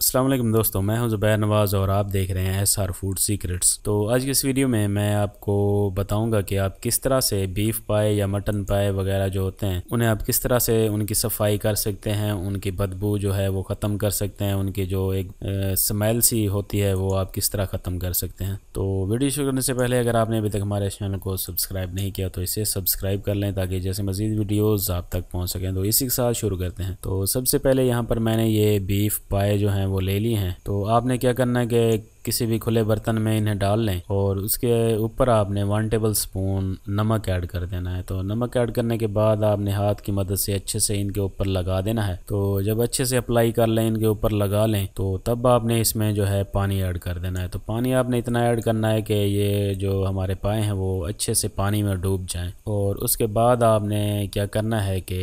असलम दोस्तों मैं हूं ज़ुबैर नवाज़ और आप देख रहे हैं एस आर फूड सीक्रेट्स तो आज के इस वीडियो में मैं आपको बताऊंगा कि आप किस तरह से बीफ पाए या मटन पाए वगैरह जो होते हैं उन्हें आप किस तरह से उनकी सफाई कर सकते हैं उनकी बदबू जो है वो ख़त्म कर सकते हैं उनकी जो एक स्मेल सी होती है वो आप किस तरह ख़त्म कर सकते हैं तो वीडियो शुरू करने से पहले अगर आपने अभी तक हमारे चैनल को सब्सक्राइब नहीं किया तो इसे सब्सक्राइब कर लें ताकि जैसे मज़ीद वीडियोज़ आप तक पहुँच सकें तो इसी के साथ शुरू करते हैं तो सबसे पहले यहाँ पर मैंने ये बीफ पाए जो हैं वो ले ली हैं तो आपने क्या करना है कि किसी भी खुले बर्तन में इन्हें डाल लें और उसके ऊपर आपने वन टेबल स्पून नमक ऐड कर देना है तो नमक ऐड करने के बाद आपने हाथ की मदद से अच्छे से इनके ऊपर लगा देना है तो जब अच्छे से अप्लाई कर लें इनके ऊपर लगा लें तो तब आपने इसमें जो है पानी ऐड कर देना है तो पानी आपने इतना ऐड करना है कि ये जो हमारे पाए हैं वो अच्छे से पानी में डूब जाएँ और उसके बाद आपने क्या करना है कि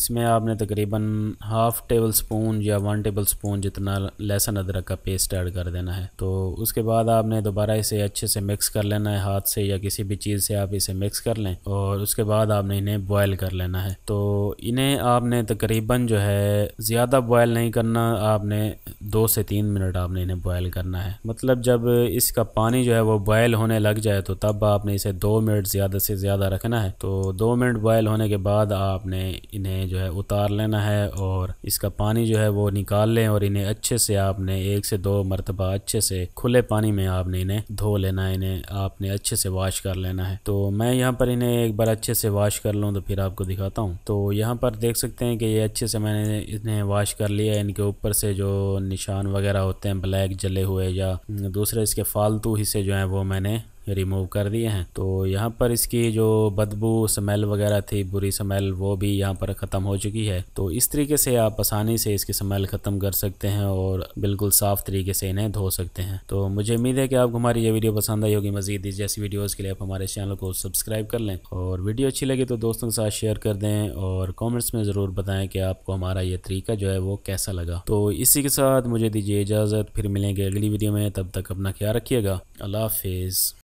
इसमें आपने तकरीबन हाफ़ टेबल स्पून या वन टेबल स्पून जितना लहसुन अदरक का पेस्ट ऐड कर देना है तो उसके बाद आपने दोबारा इसे अच्छे से मिक्स कर लेना है हाथ से या किसी भी चीज़ से आप इसे मिक्स कर लें और उसके बाद आपने इन्हें बॉयल कर लेना है तो इन्हें आपने तकरीबन जो है ज़्यादा बॉयल नहीं करना आपने दो से तीन मिनट आपने इन्हें बॉयल करना है मतलब जब इसका पानी जो है वो बॉयल होने लग जाए तो तब आपने इसे दो मिनट ज़्यादा से ज़्यादा रखना है तो दो मिनट बॉयल होने के बाद आपने इन्हें जो है उतार लेना है और इसका पानी जो है वो निकाल लें और इन्हें अच्छे से आपने एक से दो मरतबा अच्छे से खुले पानी में आपने इन्हें धो लेना है इन्हें आपने अच्छे से वाश कर लेना है तो मैं यहाँ पर इन्हें एक बार अच्छे से वाश कर लूँ तो फिर आपको दिखाता हूँ तो यहाँ पर देख सकते हैं कि ये अच्छे से मैंने इन्हें वाश कर लिया है इनके ऊपर से जो निशान वगैरह होते हैं ब्लैक जले हुए या दूसरे इसके फालतू हिस्से जो हैं वो मैंने रिमूव कर दिए हैं तो यहाँ पर इसकी जो बदबू स्मेल वगैरह थी बुरी स्मेल वो भी यहाँ पर ख़त्म हो चुकी है तो इस तरीके से आप आसानी से इसकी स्मेल ख़त्म कर सकते हैं और बिल्कुल साफ़ तरीके से इन्हें धो सकते हैं तो मुझे उम्मीद है कि आपको हमारी ये वीडियो पसंद आई होगी मजीद इस जैसी वीडियोज़ के लिए आप हमारे चैनल को सब्सक्राइब कर लें और वीडियो अच्छी लगी तो दोस्तों के साथ शेयर कर दें और कॉमेंट्स में ज़रूर बताएँ कि आपको हमारा ये तरीका जो है वो कैसा लगा तो इसी के साथ मुझे दीजिए इजाज़त फिर मिलेंगे अगली वीडियो में तब तक अपना ख्याल रखिएगा अल्लाह हाफिज़